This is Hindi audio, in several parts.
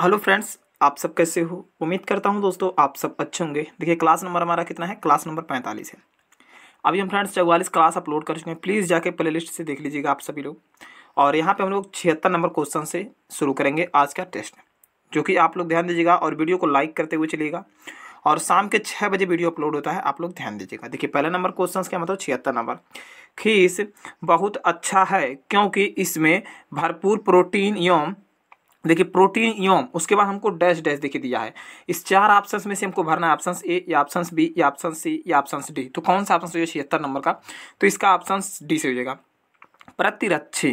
हेलो फ्रेंड्स आप सब कैसे हो उम्मीद करता हूं दोस्तों आप सब अच्छे होंगे देखिए क्लास नंबर हमारा कितना है क्लास नंबर पैंतालीस है अभी हम फ्रेंड्स चौवालीस क्लास अपलोड कर चुके हैं प्लीज़ जाके प्ले लिस्ट से देख लीजिएगा आप सभी लोग और यहाँ पे हम लोग छिहत्तर नंबर क्वेश्चन से शुरू करेंगे आज का टेस्ट जो कि आप लोग ध्यान दीजिएगा और वीडियो को लाइक करते हुए चलिएगा और शाम के छः बजे वीडियो अपलोड होता है आप लोग ध्यान दीजिएगा देखिए पहला नंबर क्वेश्चन क्या मतलब छिहत्तर नंबर खीस बहुत अच्छा है क्योंकि इसमें भरपूर प्रोटीन एवं देखिए प्रोटीन योम उसके बाद हमको डैश डैश देखिए दिया है इस चार ऑप्शन में से हमको भरना है ऑप्शन ए या ऑप्शन बी या ऑप्शन सी या ऑप्शन डी तो कौन सा ऑप्शन हो छिहत्तर नंबर का तो इसका ऑप्शन डी से हो जाएगा प्रतिरक्षी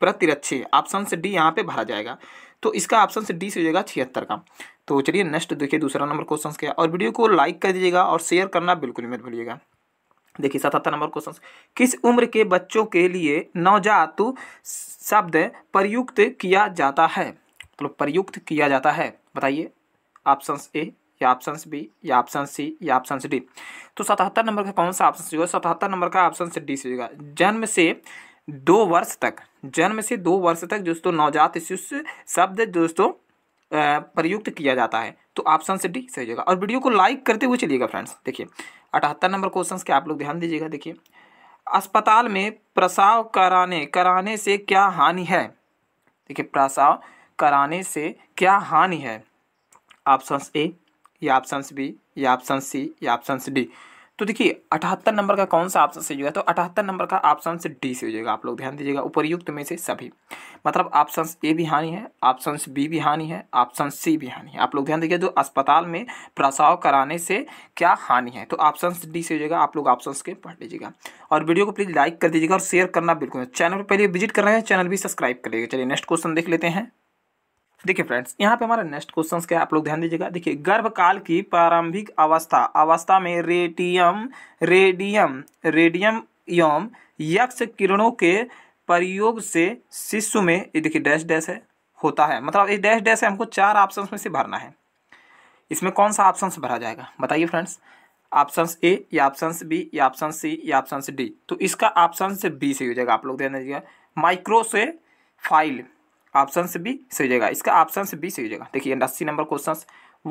प्रतिरक्षी ऑप्शन डी यहाँ पे भरा जाएगा तो इसका ऑप्शन डी से हो जाएगा छिहत्तर का तो चलिए नेक्स्ट देखिए दूसरा नंबर क्वेश्चन क्या और वीडियो को लाइक कर दीजिएगा और शेयर करना बिल्कुल मत भूलिएगा देखिए सतहत्तर नंबर क्वेश्चन किस उम्र के बच्चों के लिए नवजात शब्द प्रयुक्त किया जाता है मतलब प्रयुक्त किया जाता है बताइए ऑप्शन ए या ऑप्शन बी या ऑप्शन सी या ऑप्शन डी तो सतहत्तर नंबर का कौन सा ऑप्शन होगा सतहत्तर नंबर का ऑप्शन डी से होगा जन्म से दो वर्ष तक जन्म से दो वर्ष तक दोस्तों नवजात शिशु शब्द दोस्तों प्रयुक्त किया जाता है तो ऑप्शन से डी सही होगा और वीडियो को लाइक करते हुए चलिएगा फ्रेंड्स देखिए अठहत्तर नंबर क्वेश्चन के आप लोग ध्यान दीजिएगा देखिए अस्पताल में प्रसाव कराने कराने से क्या हानि है देखिए प्रसाव कराने से क्या हानि है ऑप्शन ए या ऑप्शन बी या ऑप्शन सी या ऑप्शन डी तो देखिए अठहत्तर नंबर का कौन सा ऑप्शन सही होगा तो अठहत्तर नंबर का ऑप्शन से डी से हो जाएगा आप लोग ध्यान दीजिएगा उपरयुक्त में से सभी मतलब ऑप्शन ए भी हानि है ऑप्शन बी भी हानि है ऑप्शन सी भी हानि है आप लोग ध्यान दीजिए जो अस्पताल में प्रसाव कराने से क्या हानि है तो ऑप्शन डी से हो जाएगा आप लोग ऑप्शन के पढ़ लीजिएगा और वीडियो को प्लीज़ लाइक कर दीजिएगा और शेयर करना बिल्कुल चैनल पर पहले विजिट कर रहे हैं चैनल भी सब्सक्राइब कर लीजिएगा चलिए नेक्स्ट क्वेश्चन देख लेते हैं देखिए फ्रेंड्स यहाँ पे हमारा नेक्स्ट क्वेश्चन क्या आप लोग ध्यान दीजिएगा देखिए गर्भकाल की प्रारंभिक अवस्था अवस्था में रेडियम रेडियम रेडियम यम यक्ष किरणों के प्रयोग से शिशु में ये देखिए डैश डैश है होता है मतलब इस डैश डैश है हमको चार ऑप्शन में से भरना है इसमें कौन सा ऑप्शन भरा जाएगा बताइए फ्रेंड्स ऑप्शन ए या ऑप्शन बी या ऑप्शन सी या ऑप्शन डी तो इसका ऑप्शन बी से हो जाएगा आप लोग ध्यान दीजिएगा माइक्रो से फाइल ऑप्शन बी सही जाएगा इसका ऑप्शन बी सही जाएगा देखिए अस्सी नंबर क्वेश्चन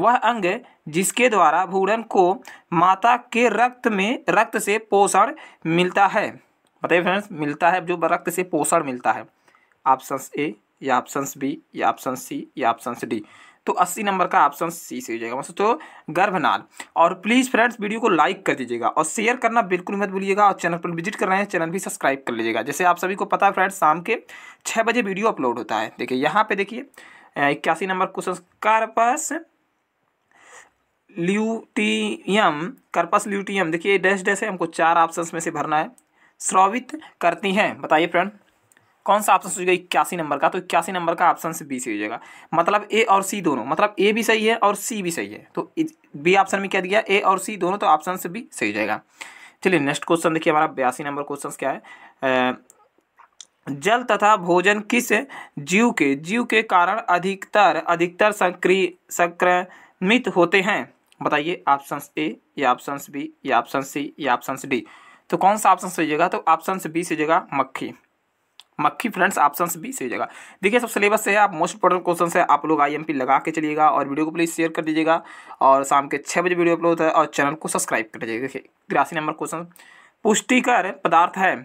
वह अंग जिसके द्वारा भूडन को माता के रक्त में रक्त से पोषण मिलता है बताइए फ्रेंड्स मिलता है जो रक्त से पोषण मिलता है ऑप्शन ए या ऑप्शन बी या ऑप्शन सी या ऑप्शन डी तो अस्सी नंबर का ऑप्शन सी सी हो जाएगा मतलब तो गर्भनाल और प्लीज़ फ्रेंड्स वीडियो को लाइक कर दीजिएगा और शेयर करना बिल्कुल मत भूलिएगा और चैनल पर विजिट कर रहे हैं चैनल भी सब्सक्राइब कर लीजिएगा जैसे आप सभी को पता है फ्रेंड्स शाम के छः बजे वीडियो अपलोड होता है देखिए यहाँ पर देखिए इक्यासी number question corpus luteum corpus luteum देखिए डैश डैश है हमको चार ऑप्शंस में से भरना है स्रावित करती हैं बताइए फ्रेंड कौन सा ऑप्शन सोचेगा इक्यासी नंबर का तो इक्यासी नंबर का ऑप्शन से बी सही हो जाएगा मतलब ए और सी दोनों मतलब ए भी सही है और सी भी सही है तो बी ऑप्शन में क्या दिया ए और सी दोनों तो ऑप्शन से बी सही हो जाएगा चलिए नेक्स्ट क्वेश्चन देखिए हमारा बयासी नंबर क्वेश्चन क्या है जल तथा भोजन किस जीव के जीव के कारण अधिकतर अधिकतर संक्रिय संक्रमित होते हैं बताइए ऑप्शन ए या ऑप्शन बी या ऑप्शन सी या ऑप्शन डी तो कौन सा ऑप्शन सही जगह तो ऑप्शन बी से जगह मक्खी मक्खी फ्रेंड्स ऑप्शन भी सही हो जाएगा देखिए सब सिलेबस से है आप मोस्ट इंपॉर्टेंट क्वेश्चन है आप लोग आई लगा के चलिएगा और वीडियो को प्लीज़ शेयर कर दीजिएगा और शाम के छः बजे वीडियो अपलोड है और चैनल को सब्सक्राइब कर दीजिएगा देखिए तिरासी नंबर क्वेश्चन पुष्टिकर पदार्थ है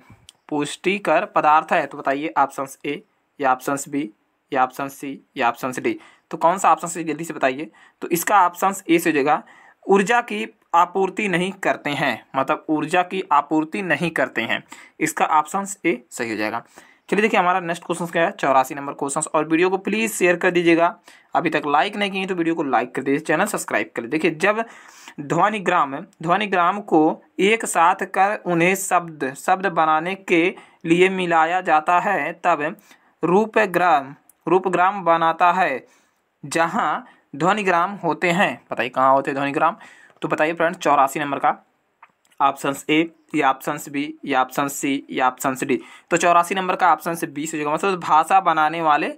पुष्टिकर पदार्थ है तो बताइए ऑप्शन ए या ऑप्शन बी या ऑप्शन सी या ऑप्शन डी तो कौन सा ऑप्शन जल्दी से बताइए तो इसका ऑप्शन ए से हो जाएगा ऊर्जा की आपूर्ति नहीं करते हैं मतलब ऊर्जा की आपूर्ति नहीं करते हैं इसका ऑप्शन ए सही हो जाएगा चलिए देखिए हमारा नेक्स्ट क्वेश्चन क्या है चौरासी नंबर क्वेश्चन और वीडियो को प्लीज़ शेयर कर दीजिएगा अभी तक लाइक नहीं किए तो वीडियो को लाइक कर दीजिए चैनल सब्सक्राइब कर देखिए जब ध्वनिग्राम ध्वनिग्राम को एक साथ कर उन्हें शब्द शब्द बनाने के लिए मिलाया जाता है तब रूपग्राम रूपग्राम बनाता है जहाँ ध्वनिग्राम होते हैं बताइए कहाँ होते हैं ध्वनिग्राम तो बताइए फ्रेंड्स चौरासी नंबर का ऑप्शन ए या ऑप्शन बी या ऑप्शन सी या ऑप्शन डी तो चौरासी नंबर का ऑप्शन से सही हो जाएगा मतलब भाषा बनाने वाले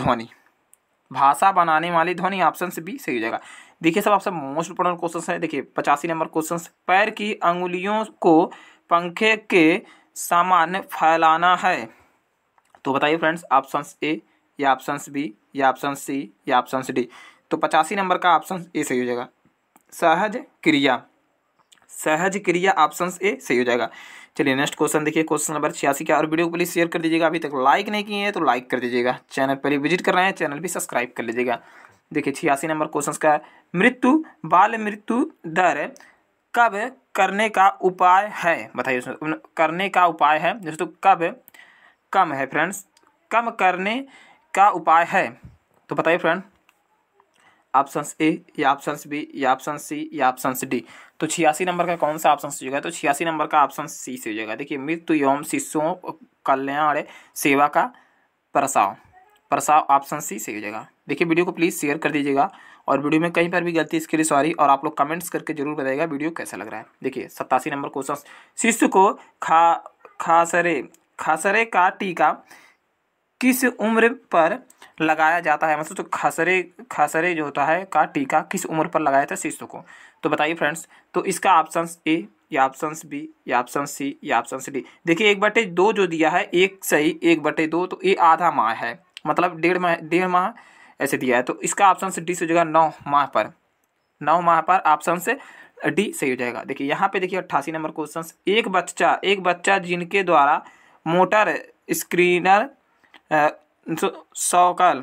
ध्वनि भाषा बनाने वाली ध्वनि ऑप्शन से बी सही हो जाएगा देखिए सब आपसे मोस्ट इंपोर्टेंट क्वेश्चन है देखिए पचासी नंबर क्वेश्चन पैर की अंगुलियों को पंखे के सामान फैलाना है तो बताइए फ्रेंड्स ऑप्शन ए या ऑप्शन बी या ऑप्शन सी या ऑप्शन डी तो पचासी नंबर का ऑप्शन ए सही हो जाएगा सहज क्रिया सहज क्रिया ऑप्शन ए सही हो जाएगा चलिए नेक्स्ट क्वेश्चन देखिए क्वेश्चन नंबर छियासी का और वीडियो को प्लीज शेयर कर दीजिएगा अभी तक लाइक नहीं किए हैं तो लाइक कर दीजिएगा चैनल पहले विजिट कर रहे हैं चैनल भी सब्सक्राइब कर लीजिएगा देखिए छियासी नंबर क्वेश्चन का मृत्यु बाल मृत्यु दर कब करने का उपाय है बताइए करने का उपाय है दोस्तों कब कम है फ्रेंड्स कम करने का उपाय है तो बताइए फ्रेंड ऑप्शन ए या ऑप्शन बी या ऑप्शन सी या ऑप्शन डी तो छियासी नंबर का कौन सा ऑप्शन सही जाएगा तो छियासी नंबर का ऑप्शन सी से हो जाएगा देखिए मृत्यु एवं शिशुओं कल्याण सेवा का प्रसाव प्रसाव ऑप्शन सी से हो जाएगा देखिए वीडियो को प्लीज़ शेयर कर दीजिएगा और वीडियो में कहीं पर भी गलती इसके लिए सॉरी और आप लोग कमेंट्स करके जरूर बताइएगा वीडियो कैसा लग रहा है देखिए सत्तासी नंबर क्वेश्चन शिशु को खा खासरे खासरे का टीका किस उम्र पर लगाया जाता है मतलब तो खसरे खसरे जो होता है का टीका किस उम्र पर लगाया जाता है शिशु को तो बताइए फ्रेंड्स तो इसका ऑप्शन ए या ऑप्शन बी या ऑप्शन सी या ऑप्शन डी देखिए एक बटे दो जो दिया है एक सही एक बटे दो तो ये आधा माह है मतलब डेढ़ माह डेढ़ माह ऐसे दिया है तो इसका ऑप्शन डी से हो जाएगा नौ माह पर नौ माह पर ऑप्शन से डी सही हो जाएगा देखिए यहाँ पे देखिए अट्ठासी नंबर क्वेश्चन एक बच्चा एक बच्चा जिनके द्वारा मोटर स्क्रीनर तो सौकल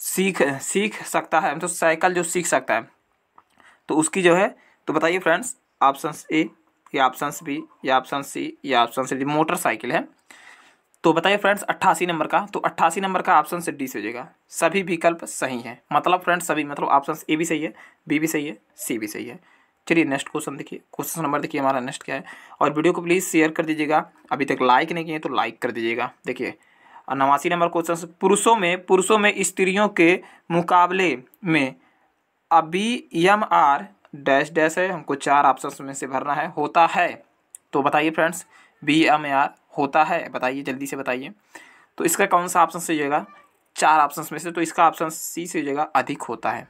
सीख सीख सकता है तो साइकिल जो सीख सकता है तो उसकी जो है तो बताइए फ्रेंड्स ऑप्शन ए या ऑप्शन बी या ऑप्शन सी या ऑप्शन डी मोटरसाइकिल है तो बताइए फ्रेंड्स अट्ठासी नंबर का तो अट्ठासी नंबर का ऑप्शन से डी से हो जाएगा सभी विकल्प सही है मतलब फ्रेंड्स सभी मतलब ऑप्शन ए भी सही है बी भी सही है सी भी सही है चलिए नेक्स्ट क्वेश्चन देखिए क्वेश्चन नंबर देखिए हमारा नेक्स्ट क्या है और वीडियो को प्लीज़ शेयर कर दीजिएगा अभी तक लाइक नहीं किए तो लाइक कर दीजिएगा देखिए और नवासी नंबर क्वेश्चन पुरुषों में पुरुषों में स्त्रियों के मुकाबले में अभी एम आर डैश डैश है हमको चार ऑप्शन में से भरना है होता है तो बताइए फ्रेंड्स बी एम आर होता है बताइए जल्दी से बताइए तो इसका कौन सा ऑप्शन से होगा चार ऑप्शन में से तो इसका ऑप्शन सी से जाएगा अधिक होता है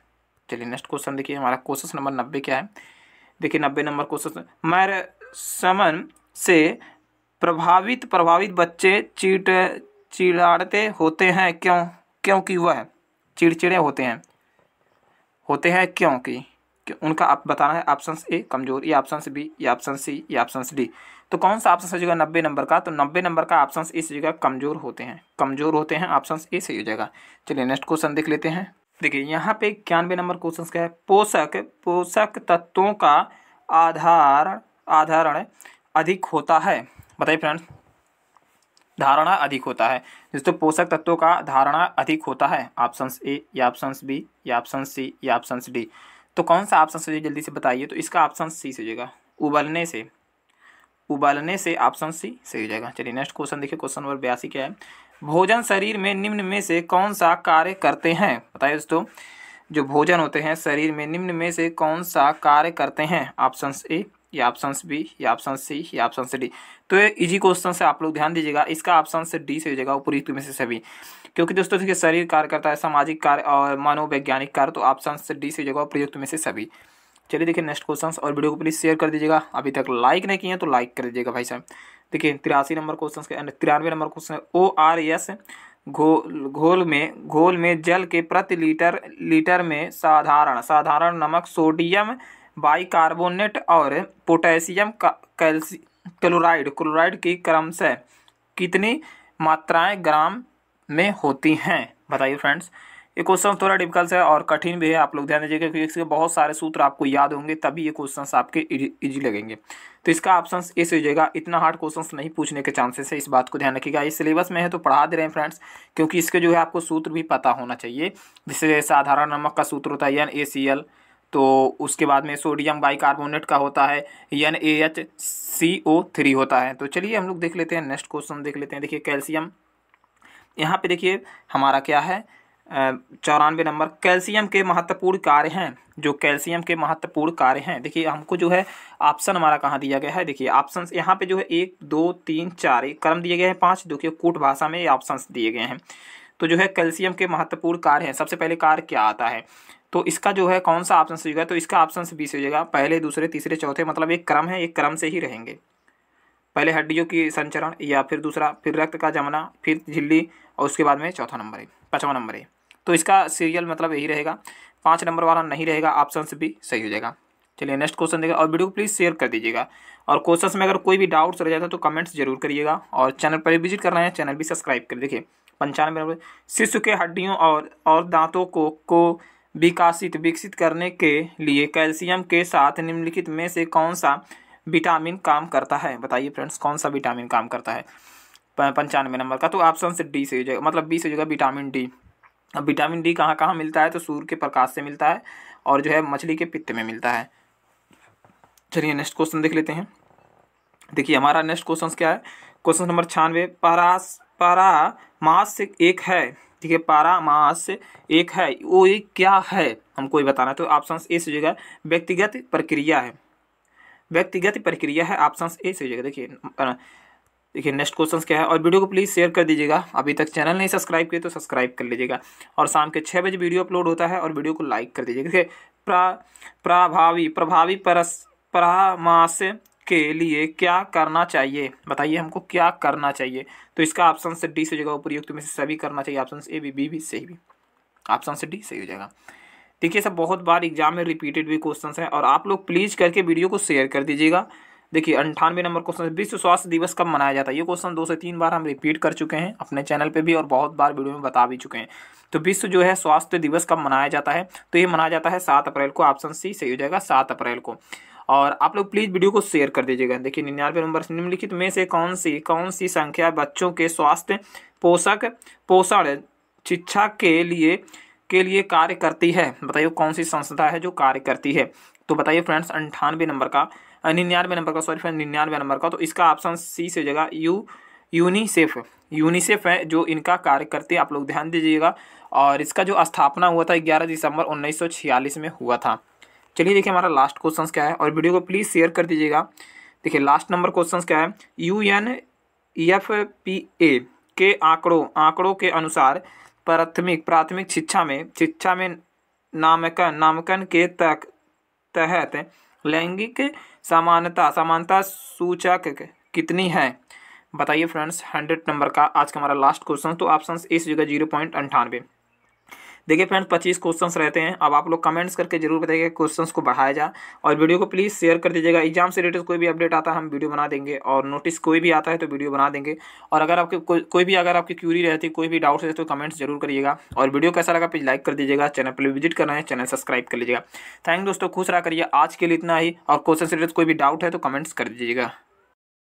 चलिए नेक्स्ट क्वेश्चन देखिए हमारा क्वेश्चन नंबर नब्बे क्या है देखिए नब्बे नंबर क्वेश्चन मैर समन से प्रभावित प्रभावित बच्चे चीट चिड़ाड़ते होते हैं क्यों क्योंकि वह चिड़चिड़े होते हैं होते हैं क्योंकि कि उनका आप बताना है ऑप्शन ए कमजोर या ऑप्शन बी या ऑप्शन सी या ऑप्शन डी तो कौन सा ऑप्शन सही होगा नब्बे नंबर का तो नब्बे नंबर का ऑप्शन ए सही जगह कमजोर होते हैं कमजोर होते हैं ऑप्शन ए सही हो जाएगा चलिए नेक्स्ट क्वेश्चन देख लेते हैं देखिए यहाँ पे इक्यानवे नंबर क्वेश्चन का है पोषक पोषक तत्वों का आधार आधारण अधिक होता है बताइए फ्रेंड्स धारणा अधिक होता है दोस्तों पोषक तत्वों का धारणा अधिक होता है ऑप्शन ए या ऑप्शन बी या ऑप्शन सी या ऑप्शन डी तो कौन सा ऑप्शन सोचिए जल्दी से बताइए तो इसका ऑप्शन सी से जाएगा उबलने से उबलने से ऑप्शन सी सही हो जाएगा चलिए नेक्स्ट क्वेश्चन देखिए क्वेश्चन नंबर बयासी क्या है भोजन शरीर में निम्न में से कौन सा कार्य करते हैं बताइए दोस्तों जो भोजन होते हैं शरीर में निम्न में से कौन सा कार्य करते हैं ऑप्शन ए ये ऑप्शन बी ये ऑप्शन सी ये ऑप्शन से डी तो ये इजी क्वेश्चन से आप लोग ध्यान दीजिएगा इसका ऑप्शन से डी से हो जाएगा उपयुक्त में से सभी क्योंकि दोस्तों देखिए शरीर कार्य करता है सामाजिक कार्य और मनोवैज्ञानिक कार्य तो ऑप्शन से डी से हो जाएगा उपयुक्त में से सभी चलिए देखिए नेक्स्ट क्वेश्चन और वीडियो को प्लीज़ शेयर कर दीजिएगा अभी तक लाइक नहीं किए तो लाइक कर दीजिएगा भाई साहब देखिए तिरासी नंबर क्वेश्चन के तिरानवे नंबर क्वेश्चन है ओ आर एस घोल घोल में घोल में जल के प्रति लीटर लीटर में साधारण साधारण नमक सोडियम बाइकार्बोनेट और पोटेशियम कैल्सियम क्लोराइड क्लोराइड की क्रमशः कितनी मात्राएं ग्राम में होती हैं बताइए फ्रेंड्स ये क्वेश्चन थोड़ा डिफिकल्ट है और कठिन भी है आप लोग ध्यान दीजिएगा क्योंकि इसके बहुत सारे सूत्र आपको याद होंगे तभी ये क्वेश्चन आपके इजी लगेंगे तो इसका ऑप्शन ए जाएगा इतना हार्ड क्वेश्चन नहीं पूछने के चांसेस है इस बात को ध्यान रखिएगा ये सिलेबस में है तो पढ़ा दे रहे हैं फ्रेंड्स क्योंकि इसके जो है आपको सूत्र भी पता होना चाहिए जैसे साधारण नमक का सूत्र होता है एन ए सी एल तो उसके बाद में सोडियम बाइकार्बोनेट का होता है N A H C O three होता है तो चलिए हम लोग देख लेते हैं नेक्स्ट क्वेश्चन देख लेते हैं देखिए कैल्शियम यहाँ पे देखिए हमारा क्या है चौरानवे नंबर कैल्शियम के महत्वपूर्ण कार्य हैं जो कैल्शियम के महत्वपूर्ण कार्य हैं देखिए हमको जो है ऑप्शन हमारा कहाँ दिया गया है देखिए ऑप्शन यहाँ पे जो है एक दो तीन चार एक क्रम दिए गए हैं पाँच देखिए कूट भाषा में ऑप्शन दिए गए हैं तो जो है कैल्शियम के महत्वपूर्ण कार्य हैं सबसे पहले कार्य क्या आता है तो इसका जो है कौन सा ऑप्शन सही होगा तो इसका ऑप्शन बी सही हो जाएगा पहले दूसरे तीसरे चौथे मतलब एक क्रम है एक क्रम से ही रहेंगे पहले हड्डियों की संचरण या फिर दूसरा फिर रक्त का जमना फिर झिल्ली और उसके बाद में चौथा नंबर है पाँचवा नंबर है तो इसका सीरियल मतलब यही रहेगा पाँच नंबर वाला नहीं रहेगा ऑप्शन भी सही हो जाएगा चलिए नेक्स्ट क्वेश्चन देगा और वीडियो को प्लीज़ शेयर कर दीजिएगा और क्वेश्चन में अगर कोई भी डाउट्स रह जाता है तो कमेंट्स जरूर करिएगा और चैनल पर विजिट करना है चैनल भी सब्सक्राइब कर देखिए पंचानवे नंबर शिशु के हड्डियों और और दांतों को को विकासित विकसित करने के लिए कैल्शियम के साथ निम्नलिखित में से कौन सा विटामिन काम करता है बताइए फ्रेंड्स कौन सा विटामिन काम करता है पंचानवे नंबर का तो ऑप्शन से डी से हो जाएगा मतलब बी से हो जाएगा विटामिन डी अब विटामिन डी कहाँ कहाँ मिलता है तो सूर्य के प्रकाश से मिलता है और जो है मछली के पित्त में मिलता है चलिए नेक्स्ट क्वेश्चन देख लेते हैं देखिए हमारा नेक्स्ट क्वेश्चन क्या है क्वेश्चन नंबर छियानवे परास परा मास एक है ठीक है मास एक है वो एक क्या है हमको ये बताना तो ऑप्शन ए से जगह व्यक्तिगत प्रक्रिया है व्यक्तिगत प्रक्रिया है ऑप्शन ए से जगह देखिए देखिए नेक्स्ट क्वेश्चन क्या है और वीडियो को प्लीज़ शेयर कर दीजिएगा अभी तक चैनल नहीं सब्सक्राइब किए तो सब्सक्राइब कर लीजिएगा और शाम के छः बजे वीडियो अपलोड होता है और वीडियो को लाइक कर दीजिएगा देखिए प्रा प्रभावी प्रभावी परस परामास के लिए क्या करना चाहिए बताइए हमको क्या करना चाहिए तो इसका ऑप्शन से डी से जगह उपयुक्त में से सभी करना चाहिए ऑप्शन ए भी बी भी सही भी ऑप्शन से डी सही हो जाएगा देखिए सब बहुत बार एग्जाम में रिपीटेड भी क्वेश्चंस हैं और आप लोग प्लीज़ करके वीडियो को शेयर कर दीजिएगा देखिए अंठानवे नंबर क्वेश्चन विश्व स्वास्थ्य दिवस कब मनाया जाता है ये क्वेश्चन दो से तीन बार हम रिपीट कर चुके हैं अपने चैनल पे भी और बहुत बार वीडियो में बता भी चुके हैं तो विश्व जो है स्वास्थ्य दिवस कब मनाया जाता है तो ये मनाया जाता है सात अप्रैल को ऑप्शन सी सही हो जाएगा सात अप्रैल को और आप लोग प्लीज़ वीडियो को शेयर कर दीजिएगा देखिए निन्यानवे नंबर निम्नलिखित में से कौन सी कौन सी संख्या बच्चों के स्वास्थ्य पोषक पोषण शिक्षा के लिए के लिए कार्य करती है बताइए कौन सी संस्था है जो कार्य करती है तो बताइए फ्रेंड्स अंठानवे नंबर का निन्यानवे नंबर का सॉरी फ्रेंड निन्यानवे नंबर का तो इसका ऑप्शन सी से जगह यू यूनिसेफ यूनिसेफ है जो इनका कार्य करती है आप लोग ध्यान दीजिएगा और इसका जो स्थापना हुआ था ग्यारह दिसंबर 1946 में हुआ था चलिए देखिए हमारा लास्ट क्वेश्चन क्या है और वीडियो को प्लीज़ शेयर कर दीजिएगा देखिए लास्ट नंबर क्वेश्चन क्या है U N F P A के आंकड़ों आंकड़ों के अनुसार प्राथमिक प्राथमिक शिक्षा में शिक्षा में नामकन नामकन के तक तहत लैंगिक समानता समानता सूचक कितनी है बताइए फ्रेंड्स हंड्रेड नंबर का आज का हमारा लास्ट क्वेश्चन तो ऑप्शन ए से जगह जीरो पॉइंट अंठानवे देखिए फ्रेंड्स पच्चीस क्वेश्चन रहते हैं अब आप लोग कमेंट्स करके जरूर बताइए क्वेश्चन को बढ़ाया जाए और वीडियो को प्लीज़ शेयर कर दीजिएगा एग्जाम से रिलेटेड कोई भी अपडेट आता है हम वीडियो बना देंगे और नोटिस कोई भी आता है तो वीडियो बना देंगे और अगर आपके को, कोई भी अगर आपकी क्यूरी रहती है कोई भी डाउट रहते तो कमेंट्स जरूर करिएगा और वीडियो कैसा लगा प्लीज़ लाइक कर दीजिएगा चैनल पर विजिट करना है चैनल सब्सक्राइब कर लीजिएगा थैंक दोस्तों खुश रहा करिए आज के लिए इतना ही और क्वेश्चन से रिलेटेड कोई भी डाउट है तो कमेंट्स कर दीजिएगा